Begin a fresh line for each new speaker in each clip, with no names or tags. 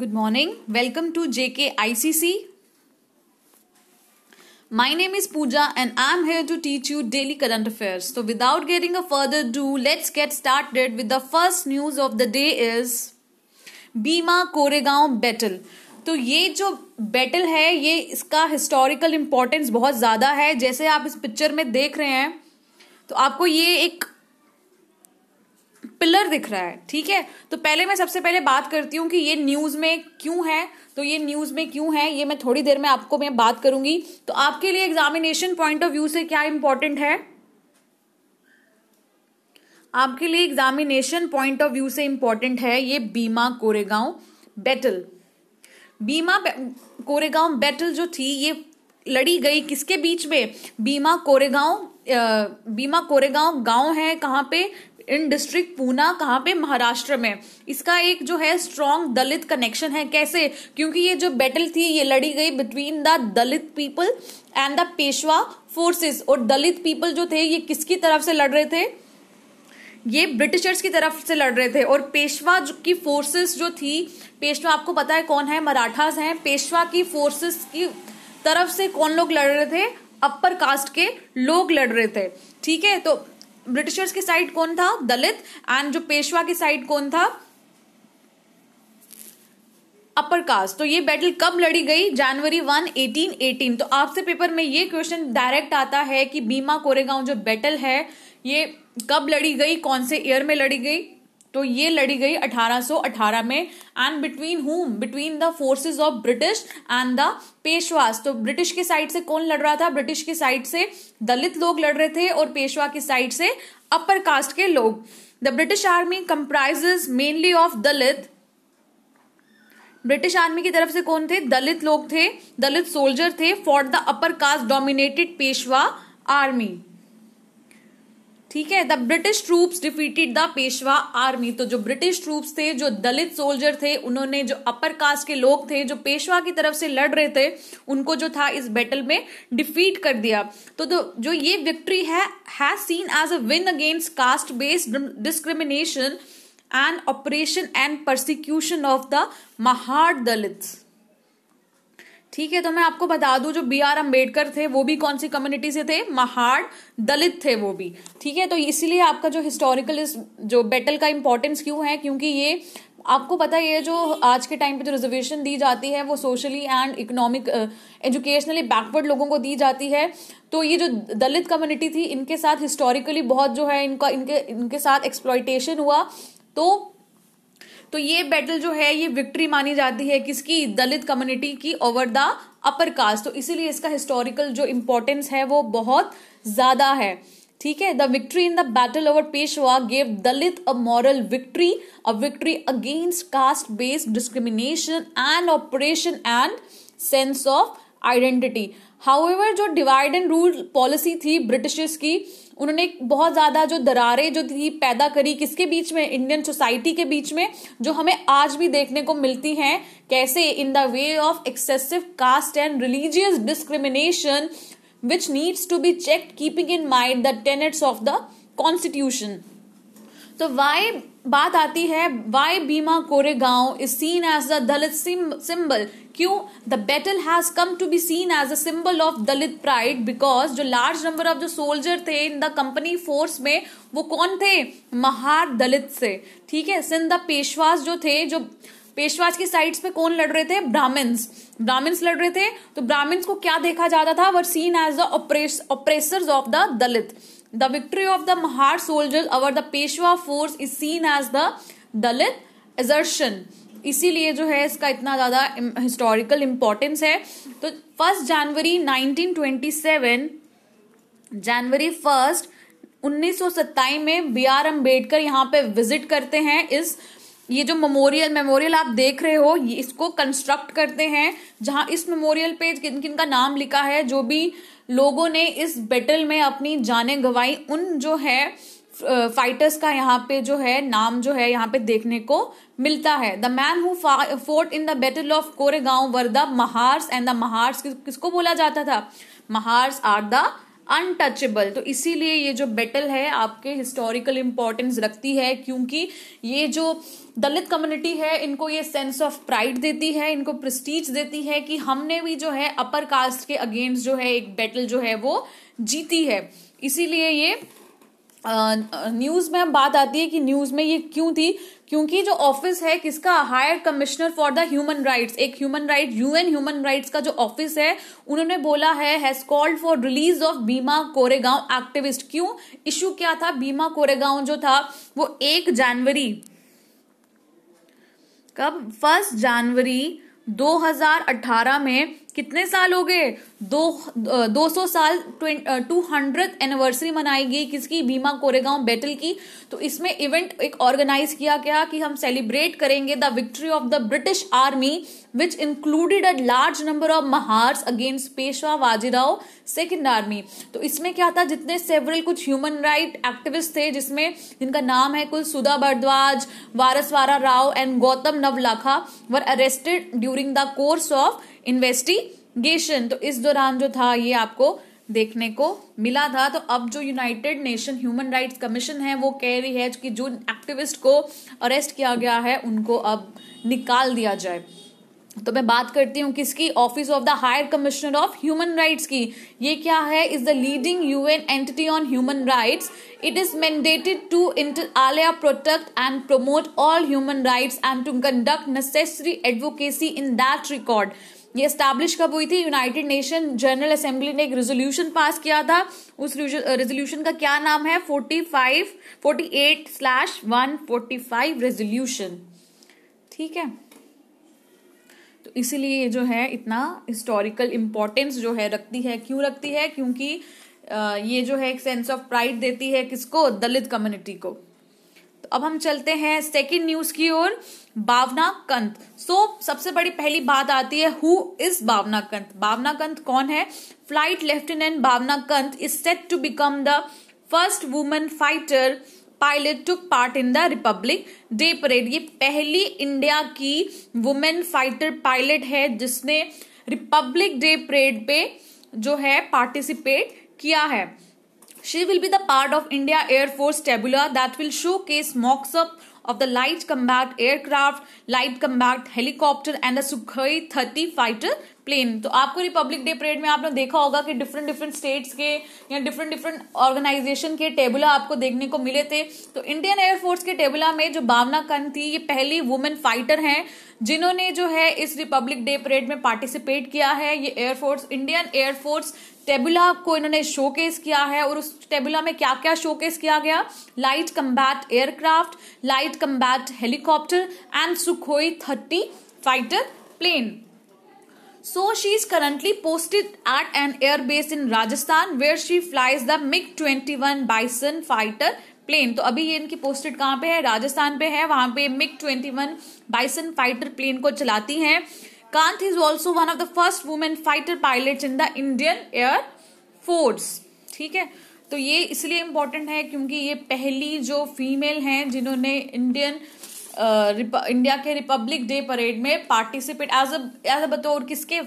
Good morning welcome to JK C my name is Pooja and I am here to teach you daily current affair तो without getting a further ado let's get started with the first news of the day is Bhima Koregaon battle तो ये जो battle है ये इसका historical importance बहुत ज्यादा है जैसे आप इस पिक्चर में देख रहे हैं तो आपको ये एक पिलर दिख रहा है ठीक है तो पहले मैं सबसे पहले बात करती हूँ कि ये न्यूज़ में क्यों है तो ये न्यूज़ में क्यों है ये मैं थोड़ी देर में आपको मैं बात करूंगी तो आपके लिए एग्जामिनेशन पॉइंट ऑफ व्यू से क्या इंपॉर्टेंट है आपके लिए एग्जामिनेशन पॉइंट ऑफ व्यू से इंपॉर्टेंट है ये बीमा कोरेगांव बैटल बीमा कोरेगांव बैटल जो थी ये लड़ी गई किसके बीच में बीमा कोरेगांव बीमा कोरेगांव गांव है कहाँ पे इन डिस्ट्रिक्ट पूना कहाँ पे महाराष्ट्र में इसका एक जो है स्ट्रॉन्ग दलित कनेक्शन है कैसे क्योंकि ये जो बैटल थी ये लड़ी गई between the Dalit people and the Peshwa forces और दलित पीपल जो थे ये किसकी तरफ से लड़ रहे थे ये ब्रिटिशर्स की तरफ से लड़ रहे थे और पेशवा की फोर्सेस जो थी पेशवा आपको पता है कौन है मराठास हैं पेशवा की फोर्सेस की तरफ से कौन लोग लड़ रहे थे अपर कास्ट के लोग लड़ रहे थे ठीक है तो ब्रिटिशर्स की साइड कौन था दलित एंड जो पेशवा की साइड कौन था अपर कास्ट तो ये बैटल कब लड़ी गई जनवरी वन एटीन एटीन तो आपसे पेपर में ये क्वेश्चन डायरेक्ट आता है कि बीमा कोरेगांव जो बैटल है ये कब लड़ी गई कौन से ईयर में लड़ी गई तो ये लड़ी गई 1818 में and between whom between the forces of British and the Peshwas तो ब्रिटिश के साइड से कौन लड़ रहा था ब्रिटिश के साइड से दलित लोग लड़ रहे थे और पेशवा की साइड से अपर कास्ट के लोग the British army comprises mainly of Dalit British army की तरफ से कौन थे दलित लोग थे दलित सोल्जर थे for the upper caste dominated Peshwa army ठीक है the British troops defeated the Peshwa army तो जो ब्रिटिश ट्रूप्स थे जो दलित सोल्जर थे उन्होंने जो अपर कास्ट के लोग थे जो पेशवा की तरफ से लड़ रहे थे उनको जो था इस बैटल में डिफीट कर दिया तो, तो जो ये विक्ट्री है has seen as a win against caste based discrimination and operation and persecution of the Mahad Dalits ठीक है तो मैं आपको बता दूं जो बी आर अम्बेडकर थे वो भी कौन सी कम्युनिटी से थे महाड़ दलित थे वो भी ठीक है तो इसीलिए आपका जो हिस्टोरिकल इस जो बैटल का इंपॉर्टेंस क्यों है क्योंकि ये आपको पता है ये जो आज के टाइम पे जो रिजर्वेशन दी जाती है वो socially and economic educationally backward लोगों को दी जाती है तो ये जो दलित कम्युनिटी थी इनके साथ हिस्टोरिकली बहुत जो है इनका इनके इनके साथ एक्सप्लॉयटेशन हुआ तो तो ये बैटल जो है ये विक्ट्री मानी जाती है किसकी दलित कम्युनिटी की ओवर द अपर कास्ट तो इसीलिए इसका हिस्टोरिकल जो इम्पोर्टेंस है वो बहुत ज़्यादा है ठीक है the victory in the battle over Peshwa gave Dalit a moral victory a victory against caste based discrimination and operation and sense of identity how जो डिवाइड एंड रूल पॉलिसी थी ब्रिटिशर्स की उन्होंने बहुत ज़्यादा जो दरारें जो थी पैदा करी किसके बीच में इंडियन सोसाइटी के बीच में जो हमें आज भी देखने को मिलती हैं कैसे in the way of excessive caste and religious discrimination which needs to be check keeping in mind the tenets of the constitution तो वाई बात आती है why Bhima Koregaon is seen as the Dalit symbol क्यों the battle has come to be seen as a symbol of Dalit pride because जो large number of जो soldier थे in the company force में वो कौन थे महार दलित से ठीक है सिंध द पेशवास जो थे जो पेशवाज की साइड्स पे कौन लड़ रहे थे ब्राह्मण्स ब्राह्मण्स लड़ रहे थे तो ब्राह्मण्स को क्या देखा जाता था were seen as the oppressors of the Dalit the victory of the Mahar soldiers over the Peshwa force is seen as the Dalit assertion इसीलिए जो है इसका इतना ज़्यादा हिस्टोरिकल इंपॉर्टेंस है तो फर्स्ट जनवरी 1927 जनवरी फर्स्ट उन्नीस में बी आर अम्बेडकर यहाँ पे विजिट करते हैं इस ये जो मेमोरियल मेमोरियल आप देख रहे हो इसको कंस्ट्रक्ट करते हैं जहां इस मेमोरियल पे किन किन का नाम लिखा है जो भी लोगों ने इस बैटल में अपनी जानें गंवाई उन जो है फाइटर्स का यहाँ पे जो है नाम जो है यहाँ पे देखने को मिलता है the man who fought in the battle of Koregaon were the Mahars and the Mahars किसको बोला जाता था महार्स आर द अनटचेबल तो इसीलिए ये जो बेटल है आपके हिस्टोरिकल इंपॉर्टेंस रखती है क्योंकि ये जो दलित कम्युनिटी है इनको ये सेंस ऑफ प्राइड देती है इनको प्रस्टीज देती है कि हमने भी जो है अपर कास्ट के अगेंस्ट जो है एक बैटल जो है वो जीती है इसीलिए ये न्यूज़ में बात आती है कि न्यूज़ में ये क्यों थी क्योंकि जो ऑफिस है किसका higher commissioner for the human rights एक human right UN human rights का जो ऑफिस है उन्होंने बोला है has called for release of Bhima Koregaon activist क्यों इशू क्या था बीमा कोरेगांव जो था वो एक जनवरी कब फर्स्ट जनवरी 2018 में कितने साल हो गए दो दो सौ साल टू हंड्रेड एनिवर्सरी मनाई गई किसकी भीमा कोरेगांव बैटल की तो इसमें इवेंट एक ऑर्गेनाइज किया गया कि हम सेलिब्रेट करेंगे the victory of the British army which included a large number of Mahars against Peshwa Vajirao second army तो इसमें क्या था जितने सेवरल कुछ ह्यूमन राइट एक्टिविस्ट थे जिसमें जिनका नाम है कुल सुधा भारद्वाज वारसवारा Rao and Gautam Navlakha were arrested during the course of investigation तो इस दौरान जो था ये आपको देखने को मिला था तो अब जो United Nation human rights commission है वो कह रही है कि जो एक्टिविस्ट को अरेस्ट किया गया है उनको अब निकाल दिया जाए तो मैं बात करती हूँ किसकी office of the higher commissioner of human rights की ये क्या है is the leading UN entity on human rights it is mandated to inter alia protect and promote all human rights and to conduct necessary advocacy in that record ये establish कब हुई थी United nation general assembly ने एक resolution pass किया था उस resolution का क्या नाम है forty five forty eight slash one forty five resolution ठीक है तो इसीलिए जो है इतना हिस्टोरिकल इंपॉर्टेंस जो है रखती है क्यों रखती है क्योंकि ये जो है एक सेंस ऑफ प्राइड देती है किसको दलित कम्युनिटी को तो अब हम चलते हैं सेकेंड न्यूज की ओर बावना कंत सो so, सबसे बड़ी पहली बात आती है हु इज बावना कंत बावना कंत कौन है flight lieutenant Bhawana Kanth is set to become the first women fighter pilot took part in the republic day parade ये पहली इंडिया की वुमेन फाइटर पायलट है जिसने रिपब्लिक डे परेड पे जो है पार्टिसिपेट किया है she will be the part of India air force tableau that will showcase mockups of the light combat aircraft, light combat helicopter and the Sukhoi 30 fighter plane तो आपको Republic day parade में आपने देखा होगा कि different different states के या different different organisation के टेबुला आपको देखने को मिले थे तो इंडियन एयरफोर्स के टेबुला में जो भावना कंत थी ये पहली वुमेन फाइटर हैं जिन्होंने जो है इस रिपब्लिक डे परेड में पार्टिसिपेट किया है ये एयरफोर्स इंडियन एयरफोर्स टेबुला को इन्होंने शोकेस किया है और उस टेबुला में क्या क्या शोकेस किया गया light combat aircraft light combat helicopter and Sukhoi thirty fighter plane so is currently posted at an air base in Rajasthan where she flies the MiG twenty one bison fighter plane तो अभी ये इनकी posted कहाँ पे है राजस्थान पे है वहां पे MiG one bison fighter plane को चलाती हैं Kant is also one of the first women fighter pilots in the Indian Air Force. ठीक है तो ये इसलिए इम्पोर्टेंट है क्योंकि ये पहली जो फीमेल हैं जिन्होंने इंडियन इंडिया के रिपब्लिक डे परेड में participate as as as a बतौर किसके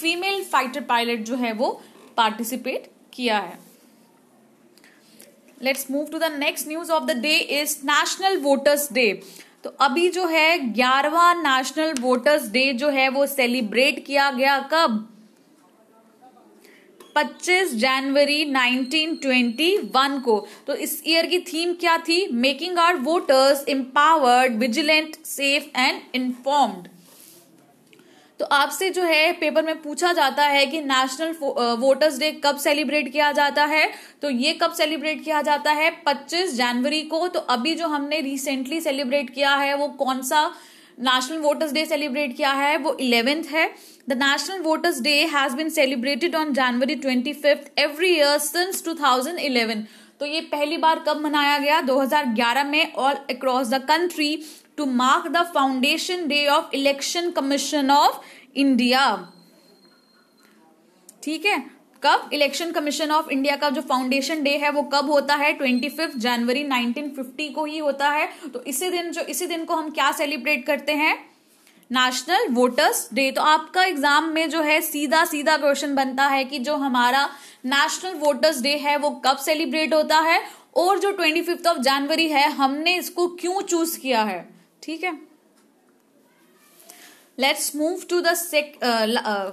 फीमेल फाइटर पायलट जो है वो पार्टिसिपेट किया है let's move to the next news of the day is national voters day तो अभी जो है ग्यारहवा नेशनल वोटर्स डे जो है वो सेलिब्रेट किया गया कब 25 जनवरी 1921 को तो इस ईयर की थीम क्या थी making our voters empowered vigilant safe and informed तो आपसे जो है पेपर में पूछा जाता है कि नेशनल वोटर्स डे कब सेलिब्रेट किया जाता है तो ये कब सेलिब्रेट किया जाता है 25 जनवरी को तो अभी जो हमने रिसेंटली सेलिब्रेट किया है वो कौन सा नेशनल वोटर्स डे सेलिब्रेट किया है वो इलेवेंथ है the national voters day has been celebrated on January twenty fifth every year since two thousand eleven तो ये पहली बार कब मनाया गया 2011 में all across the country to mark the foundation day of election commission of india ठीक है कब इलेक्शन कमीशन ऑफ इंडिया का जो फाउंडेशन डे है वो कब होता है ट्वेंटी फिफ्थ जनवरी 1950 को ही होता है तो इसी दिन जो इसी दिन को हम क्या सेलिब्रेट करते हैं नेशनल वोटर्स डे तो आपका एग्जाम में जो है सीधा सीधा क्वेश्चन बनता है कि जो हमारा नेशनल वोटर्स डे है वो कब सेलिब्रेट होता है और जो ट्वेंटी फिफ्थ ऑफ जनवरी है हमने इसको क्यों चूज किया है ठीक है let's move to the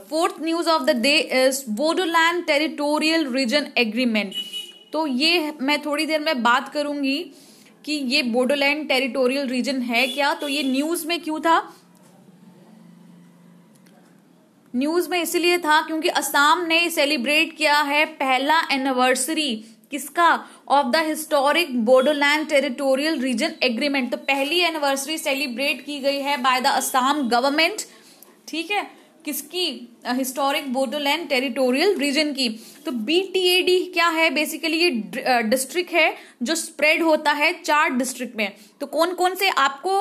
fourth news of the day is Bodoland territorial region agreement तो ये मैं थोड़ी देर में बात करूंगी कि ये बोडोलैंड टेरिटोरियल रीजन है क्या तो ये न्यूज में क्यों था न्यूज में इसलिए था क्योंकि असम ने सेलिब्रेट किया है पहला एनिवर्सरी किसका of the historic Bodoland territorial region agreement तो पहली एनिवर्सरी सेलिब्रेट की गई है बाय द असम गवर्नमेंट ठीक है किसकी हिस्टोरिक बोडोलैंड टेरिटोरियल रीजन की तो बीटीएडी क्या है बेसिकली ये डिस्ट्रिक्ट uh, है जो स्प्रेड होता है चार डिस्ट्रिक्ट में तो कौन कौन से आपको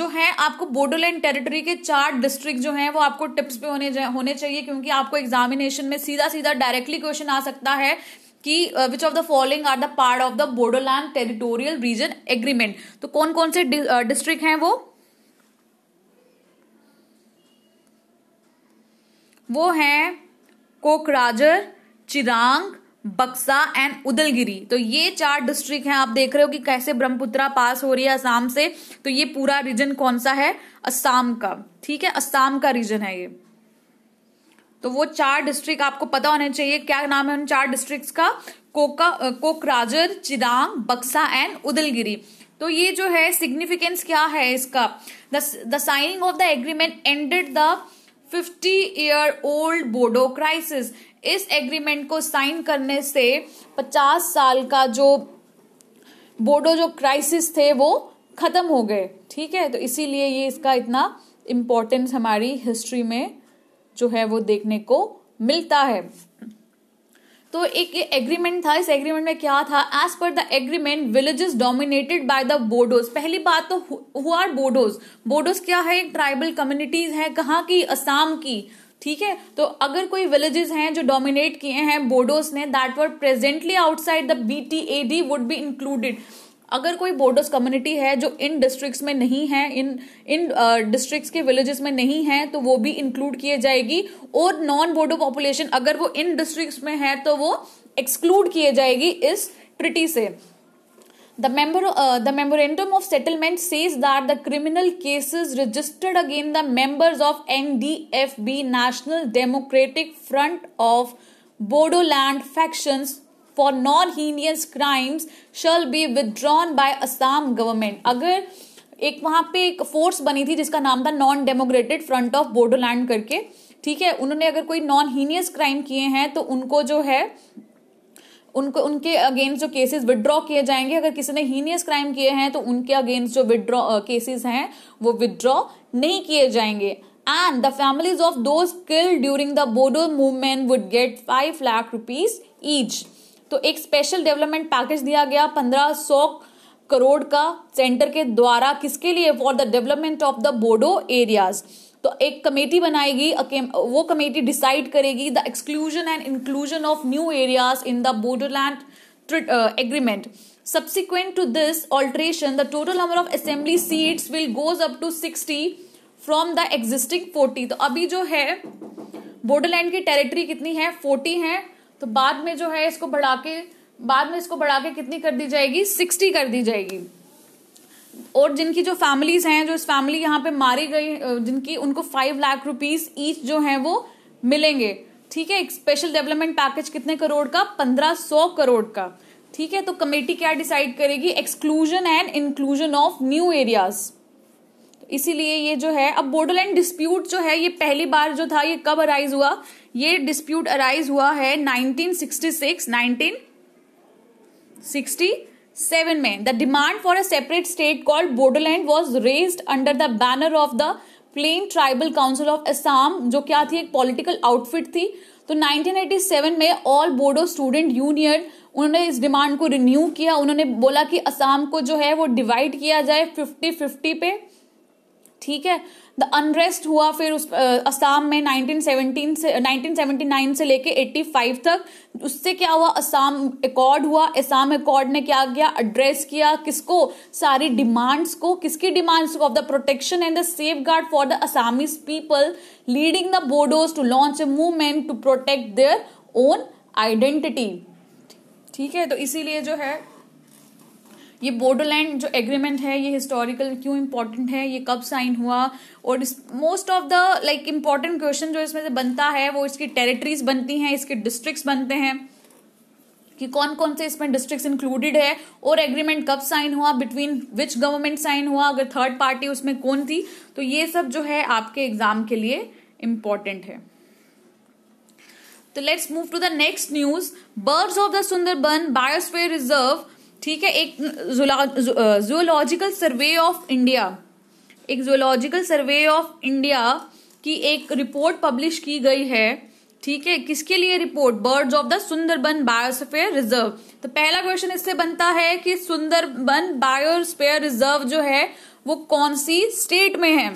जो है आपको बोडोलैंड टेरिटरी के चार डिस्ट्रिक्ट जो है वो आपको टिप्स पे होने होने चाहिए क्योंकि आपको एग्जामिनेशन में सीधा सीधा डायरेक्टली क्वेश्चन आ सकता है कि which of the following are the part of the Bodoland territorial region agreement तो कौन कौन से डिस्ट्रिक्ट uh, हैं वो वो हैं कोकराजर चिरांग बक्सा एंड उदलगिरी तो ये चार डिस्ट्रिक्ट हैं आप देख रहे हो कि कैसे ब्रह्मपुत्रा पास हो रही है असम से तो ये पूरा रीजन कौन सा है असम का ठीक है असम का रीजन है ये तो वो चार डिस्ट्रिक्ट आपको पता होने चाहिए क्या नाम है उन चार डिस्ट्रिक्ट्स का कोका कोकराजर चिदांग बक्सा एंड उदलगिरी तो ये जो है सिग्निफिकेंस क्या है इसका the signing of the agreement ended the 50 year old Bodo crisis इस एग्रीमेंट को साइन करने से 50 साल का जो बोडो जो क्राइसिस थे वो खत्म हो गए ठीक है तो इसीलिए ये इसका इतना इम्पोर्टेंस हमारी हिस्ट्री में जो है वो देखने को मिलता है तो एक एग्रीमेंट था इस एग्रीमेंट में क्या था as per the agreement villages dominated by the Bodos पहली बात तो हु आर बोडोज बोडोज क्या है एक ट्राइबल कम्युनिटीज है कहाँ की असम की ठीक है तो अगर कोई विलेजेस हैं जो डोमिनेट किए हैं बोडोस ने that were presently outside the B T A D would be included अगर कोई बोर्डर्स कम्युनिटी है जो इन डिस्ट्रिक्ट्स में नहीं है इन इन डिस्ट्रिक्ट्स uh, के विलेजेस में नहीं है तो वो भी इंक्लूड किए जाएगी और नॉन बोर्डो पॉपुलेशन अगर वो इन डिस्ट्रिक्ट्स में है तो वो एक्सक्लूड किए जाएगी इस ट्रिटी से the member the memorandum of settlement says that the criminal cases registered again the members of B national democratic front of Bodoland factions for non heinous crimes shall be withdrawn by Assam government अगर एक वहां पे एक force बनी थी जिसका नाम था non democratic front of Bodoland करके ठीक है उन्होंने अगर कोई नॉन हीनियस क्राइम किए हैं तो उनको जो है उनको उनके अगेंस्ट जो केसेस विदड्रॉ किए जाएंगे अगर किसी ने हीनियस क्राइम किए हैं तो उनके अगेंस्ट जो विदड्रॉ केसेस हैं वो विदड्रॉ नहीं किए जाएंगे and the families of those killed during the Bodo movement would get five lakh rupees each तो एक स्पेशल डेवलपमेंट पैकेज दिया गया पंद्रह सौ करोड़ का सेंटर के द्वारा किसके लिए for the development of the Bodo areas तो एक कमेटी बनाएगी वो कमेटी डिसाइड करेगी the exclusion and inclusion of new areas in the Bodoland agreement subsequent to this alteration the total number of assembly seats will goes up to sixty from the existing forty तो अभी जो है बोडोलैंड की territory कितनी है forty है तो बाद में जो है इसको बढ़ा के बाद में इसको बढ़ा के कितनी कर दी जाएगी सिक्सटी कर दी जाएगी और जिनकी जो फैमिलीज हैं जो इस फैमिली यहाँ पे मारी गई जिनकी उनको फाइव लाख रुपीज ईच जो है वो मिलेंगे ठीक है स्पेशल डेवलपमेंट पैकेज कितने करोड़ का पंद्रह सौ करोड़ का ठीक है तो कमेटी क्या डिसाइड करेगी exclusion and inclusion of new areas इसीलिए ये जो है अब बोडोलैंड डिस्प्यूट जो है ये पहली बार जो था ये कब अराइज हुआ ये डिस्प्यूट अराइज हुआ है 1966 1967 में the demand for a separate state called Bodoland was raised under the banner of the plain tribal council of Assam जो क्या थी एक पॉलिटिकल आउटफिट थी तो 1987 में ऑल बोडो स्टूडेंट यूनियन उन्होंने इस डिमांड को रिन्यू किया उन्होंने बोला कि असम को जो है वो डिवाइड किया जाए 50 50 पे ठीक है द अनरेस्ट हुआ फिर उस असम में 1917 से 1979 से लेके 85 तक उससे क्या हुआ असम अकॉर्ड हुआ असम अकॉर्ड ने क्या किया एड्रेस किया किसको सारी डिमांड्स को किसकी डिमांड्स को of the protection and the safeguard for the Assamese people leading the Bodos to launch a movement to protect their own identity ठीक है तो इसीलिए जो है ये बोडोलैंड जो एग्रीमेंट है ये हिस्टोरिकल क्यों इंपॉर्टेंट है ये कब साइन हुआ और most of the like important question जो इसमें से बनता है वो इसकी टेरिटरीज बनती हैं इसके डिस्ट्रिक्ट्स बनते हैं कि कौन कौन से इसमें डिस्ट्रिक्ट्स इंक्लूडेड है और एग्रीमेंट कब साइन हुआ बिटवीन विच गवर्नमेंट साइन हुआ अगर थर्ड पार्टी उसमें कौन थी तो ये सब जो है आपके एग्जाम के लिए इम्पोर्टेंट है तो let's move to the next news birds of the Sundarban biosphere reserve ठीक है एक जूलॉजिकल सर्वे ऑफ इंडिया एक जोलॉजिकल सर्वे ऑफ इंडिया की एक रिपोर्ट पब्लिश की गई है ठीक है किसके लिए report birds of the Sundarban biosphere reserve तो पहला क्वेश्चन इससे बनता है कि सुंदरबन बायोस्फेयर रिजर्व जो है वो कौन सी स्टेट में है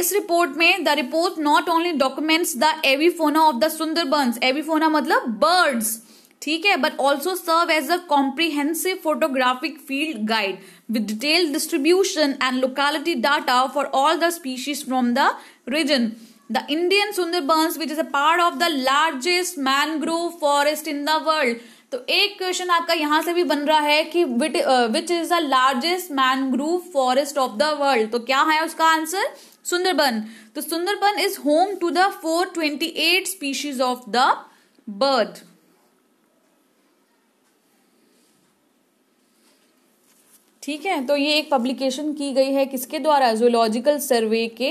इस रिपोर्ट में the report not only documents the avifauna of the Sundarban avifauna मतलब बर्ड्स ठीक है but also serve as a comprehensive photographic field guide with detail distribution and locality data for all the species from the region the Indian Sundarbans which is a part of the largest mangrove forest in the world तो एक question आपका यहां से भी बन रहा है कि which is the largest mangrove forest of the world तो क्या है उसका आंसर सुंदरबन तो Sundarban is home to the 428 twenty species of the bird ठीक है तो ये एक पब्लिकेशन की गई है किसके द्वारा जोलॉजिकल सर्वे के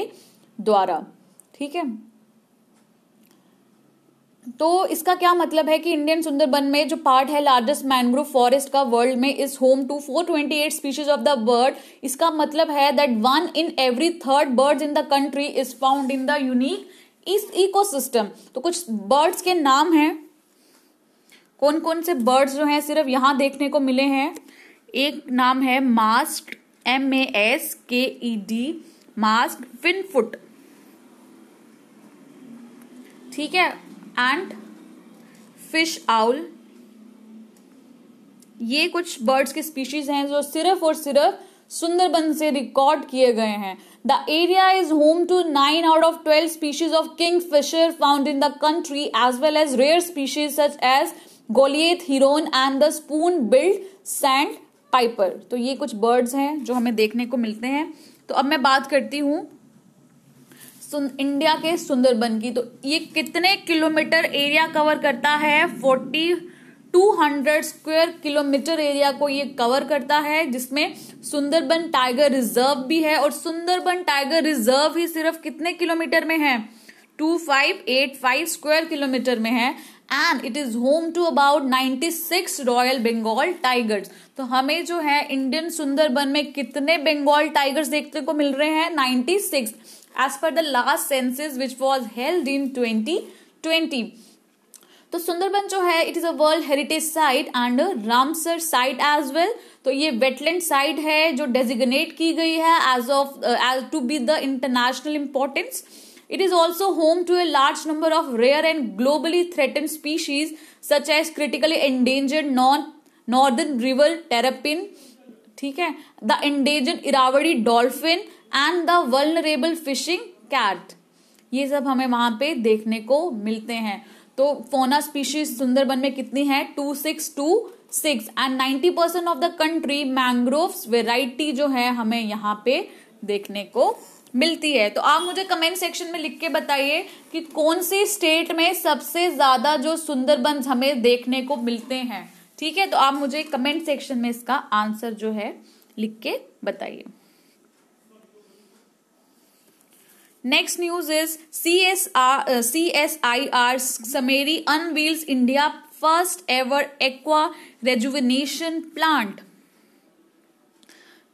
द्वारा ठीक है तो इसका क्या मतलब है कि इंडियन सुंदरबन में जो पार्ट है लार्जेस्ट मैनग्रोव फॉरेस्ट का वर्ल्ड में is home to 428 species of the bird इसका मतलब है that one in every third birds in the country is found in the unique इस इकोसिस्टम तो कुछ बर्ड्स के नाम हैं कौन कौन से बर्ड्स जो हैं सिर्फ यहां देखने को मिले हैं एक नाम है मास्क एम ए एस के ई डी मास्क फिनफुट ठीक है एंड फिश आउल ये कुछ बर्ड्स के स्पीशीज हैं जो सिर्फ और सिर्फ सुंदरबन से रिकॉर्ड किए गए हैं the area is home to nine out of twelve species of kingfisher found in the country as well as rare species such as goliath heron and the spoon billed sandpiper तो ये कुछ birds हैं जो हमें देखने को मिलते हैं तो अब मैं बात करती हूँ इंडिया के सुंदरबन की तो ये कितने किलोमीटर एरिया कवर करता है forty two hundred square kilometer area को ये कवर करता है जिसमें सुंदरबन टाइगर रिजर्व भी है और सुंदरबन टाइगर रिजर्व ही सिर्फ कितने किलोमीटर में है two five eight five square kilometer में है and it is home to about 96 royal Bengal tigers तो हमें जो है इंडियन सुंदरबन में कितने बंगाल टाइगर्स देखने को मिल रहे हैं 96 as per the last census which was held in 2020 तो सुंदरबन जो है it is a world heritage site and Ramsar site as well तो ये वेटलैंड साइट है जो डेजिग्नेट की गई है as of as to be the international importance It is also home to a large number of rare and globally threatened species such as critically endangered non northern river terrapin ठीक है the endangered Irrawaddy dolphin and the vulnerable fishing cat ये सब हमें वहां पे देखने को मिलते हैं तो फोना स्पीशीज सुंदरबन में कितनी है two six two six and ninety percent of the country mangroves variety जो है हमें यहाँ पे देखने को मिलती है तो आप मुझे कमेंट सेक्शन में लिख के बताइए कि कौन सी स्टेट में सबसे ज़्यादा जो सुंदरबन हमें देखने को मिलते हैं ठीक है तो आप मुझे कमेंट सेक्शन में इसका आंसर जो है लिख के बताइए next news is C S R C S I R summary unveils India first ever aqua rejuvenation plant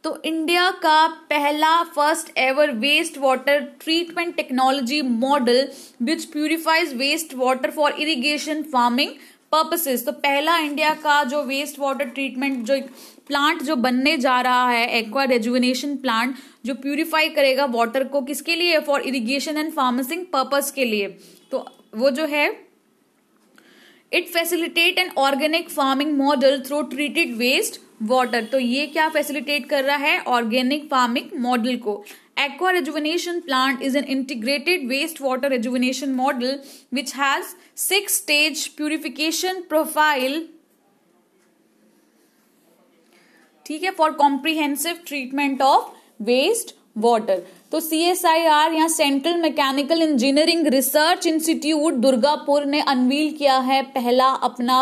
तो इंडिया का पहला first ever waste water treatment technology model which purifies waste water for irrigation farming purposes तो पहला India का जो waste water treatment जो plant जो बनने जा रहा है एक्वा रेजुविनेशन प्लांट जो प्यूरिफाई करेगा वाटर को किसके लिए फॉर इरिगेशन एंड फार्मसिंग पर्पस के लिए तो वो जो है it facilitate an organic farming model through treated waste water तो ये क्या फैसिलिटेट कर रहा है ऑर्गेनिक फार्मिंग मॉडल को aqua rejuvenation plant is an integrated waste water rejuvenation model which has six stage purification profile ठीक है for comprehensive treatment of waste water तो सी एस आई आर या central mechanical engineering research institute Durgapur ने unveil किया है पहला अपना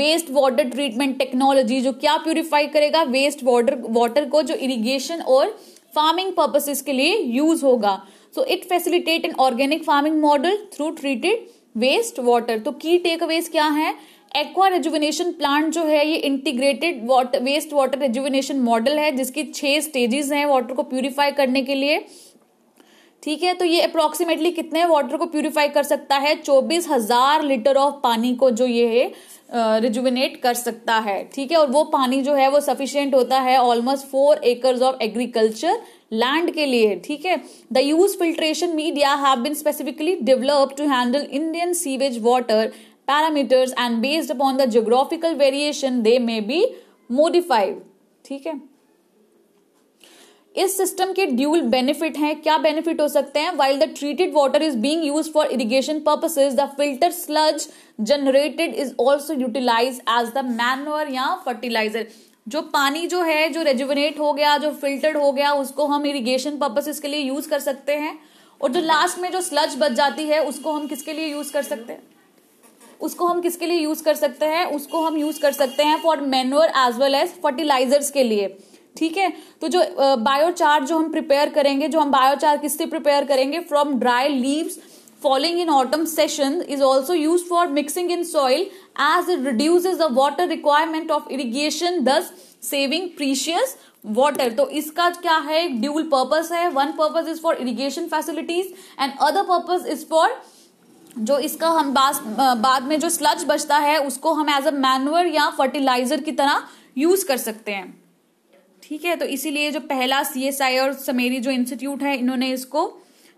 waste water treatment technology जो क्या प्यूरिफाई करेगा वेस्ट वाटर वाटर को जो इरिगेशन और फार्मिंग पर्पसेस के लिए यूज होगा so it facilitate an organic farming model through treated waste water तो की टेक अवेज क्या है एक्वा रेजुविनेशन प्लांट जो है ये integrated water waste water rejuvenation model है जिसकी छह स्टेजेस हैं वाटर को प्यूरिफाई करने के लिए ठीक है तो ये अप्रोक्सीमेटली कितने वाटर को प्यूरिफाई कर सकता है चौबीस हजार लीटर ऑफ पानी को जो ये है रिजुविनेट कर सकता है ठीक है और वो पानी जो है वो सफिशियंट होता है almost four acres of agriculture land के लिए ठीक है the use filtration media have been specifically develop to handle Indian sewage water parameters and based upon the geographical variation they may be modified ठीक है इस system के dual benefit हैं क्या बेनिफिट हो सकते हैं while the treated water is being use for irrigation purposes the filter sludge generated is also utilize as the manure या फर्टिलाइजर जो पानी जो है जो रेजुवनेट हो गया जो फिल्टर्ड हो गया उसको हम इरिगेशन पर्पसेस के लिए यूज कर सकते हैं और जो लास्ट में जो स्लज बच जाती है उसको हम किसके लिए यूज कर सकते हैं उसको हम किसके लिए यूज कर सकते हैं उसको हम यूज कर सकते हैं for manure as well as fertilizers के लिए ठीक है तो जो बायोचार जो हम प्रिपेयर करेंगे जो हम बायोचार किससे प्रिपेयर करेंगे from dry leaves falling in autumn season is also use for mixing in soil as it reduce the water requirement of irrigation thus saving precious water तो इसका क्या है ड्यूल पर्पज है one purpose is for irrigation facilities and other purpose is for जो इसका हम बास, बाद में जो स्लज बचता है उसको हम एज अ मैनुअर या फर्टिलाइजर की तरह यूज कर सकते हैं ठीक है तो इसीलिए जो पहला सी एस आई और समेरी जो इंस्टीट्यूट है इन्होंने इसको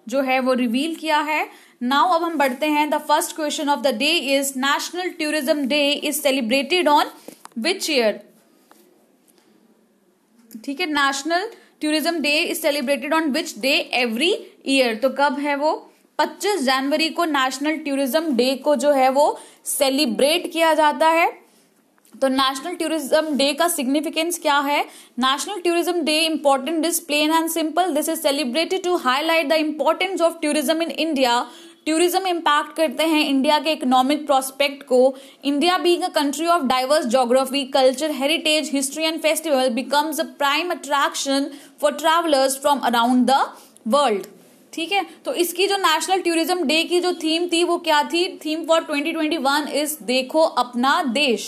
जो है वो रिवील किया है नाउ अब हम बढ़ते हैं the first question of the day is national tourism day is celebrated on which year ठीक है national tourism day is celebrated on which day every year तो कब है वो 25 जनवरी को नेशनल टूरिज्म डे को जो है वो सेलिब्रेट किया जाता है तो नेशनल टूरिज्म डे का सिग्निफिकेंस क्या है national tourism day important is plain and simple this is celebrated to highlight the importance of tourism in India tourism impact करते हैं इंडिया के इकोनॉमिक प्रोस्पेक्ट को India being a country of diverse geography culture heritage history and festival becomes a prime attraction for travelers from around the world ठीक है तो इसकी जो national tourism day की जो थीम थी वो क्या थी थीम फॉर 2021 इज देखो अपना देश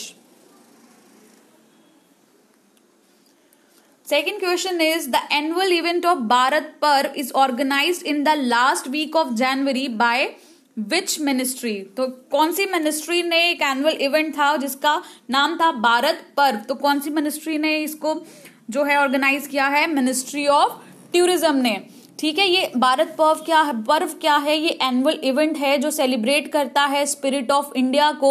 second question is the annual event of Bharat Parv is organize in the last week of January by which ministry तो कौन सी मिनिस्ट्री ने एक एनुअल इवेंट था जिसका नाम था भारत पर्व तो कौन सी मिनिस्ट्री ने इसको जो है ऑर्गेनाइज किया है मिनिस्ट्री ऑफ टूरिज्म ने ठीक है ये भारत पर्व क्या है पर्व क्या है ये एनुअल इवेंट है जो सेलिब्रेट करता है स्पिरिट ऑफ इंडिया को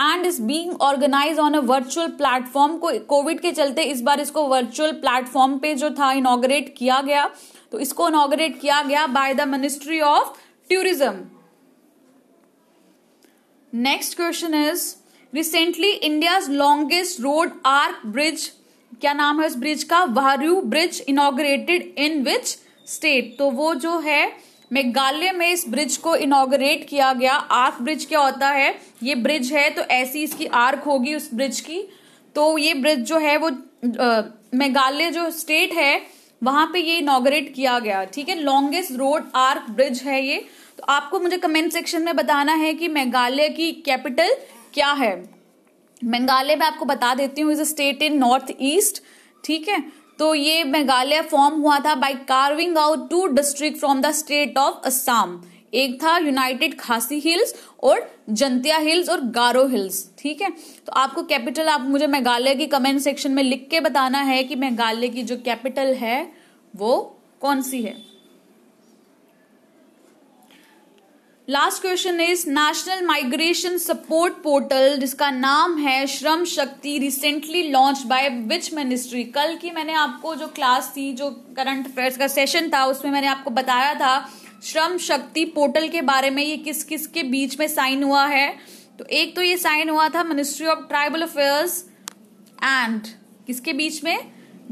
and is being organize on a virtual platform को कोविड के चलते इस बार इसको वर्चुअल प्लेटफॉर्म पे जो था इनोग्रेट किया गया तो इसको इनोग्रेट किया गया by the ministry of tourism next question is recently India longest road arch bridge क्या नाम है उस ब्रिज का Wahrew bridge inaugurated in which state तो वो जो है मेघालय में इस ब्रिज को इनोग्रेट किया गया आर्क ब्रिज क्या होता है ये ब्रिज है तो ऐसी इसकी आर्क होगी उस ब्रिज की तो ये ब्रिज जो है वो मेघालय जो स्टेट है वहां पे ये इनोग्रेट किया गया ठीक है लॉन्गेस्ट रोड आर्क ब्रिज है ये तो आपको मुझे कमेंट सेक्शन में बताना है कि मेघालय की कैपिटल क्या है मेघालय में आपको बता देती हूँ is a state in north east ठीक है तो ये मेघालय फॉर्म हुआ था by carving out two district from the state of Assam एक था यूनाइटेड खासी हिल्स और जंतिया हिल्स और गारो हिल्स ठीक है तो आपको कैपिटल आप मुझे मेघालय की कमेंट सेक्शन में लिख के बताना है कि मेघालय की जो कैपिटल है वो कौन सी है last question is national migration support portal जिसका नाम है Shram Shakti recently launch by which ministry कल की मैंने आपको जो क्लास थी जो करंट अफेयर्स का सेशन था उसमें मैंने आपको बताया था श्रम शक्ति पोर्टल के बारे में ये किस किस के बीच में साइन हुआ है तो एक तो ये साइन हुआ था ministry of tribal affairs and किसके बीच में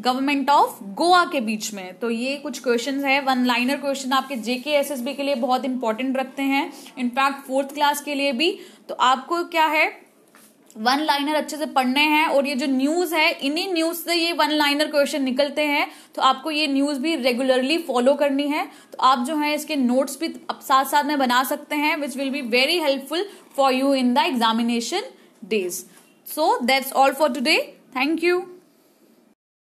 गवर्नमेंट ऑफ गोवा के बीच में तो ये कुछ क्वेश्चन है वन लाइनर क्वेश्चन आपके जेके एस एस बी के लिए बहुत इंपॉर्टेंट रखते हैं इनफैक्ट फोर्थ क्लास के लिए भी तो आपको क्या है वन लाइनर अच्छे से पढ़ने हैं और ये जो न्यूज है इन्हीं न्यूज से ये वन लाइनर क्वेश्चन निकलते हैं तो आपको ये न्यूज भी रेगुलरली फॉलो करनी है तो आप जो है इसके नोट्स भी आप साथ साथ में बना सकते हैं which will be very helpful for you in the examination days so that's all for today thank you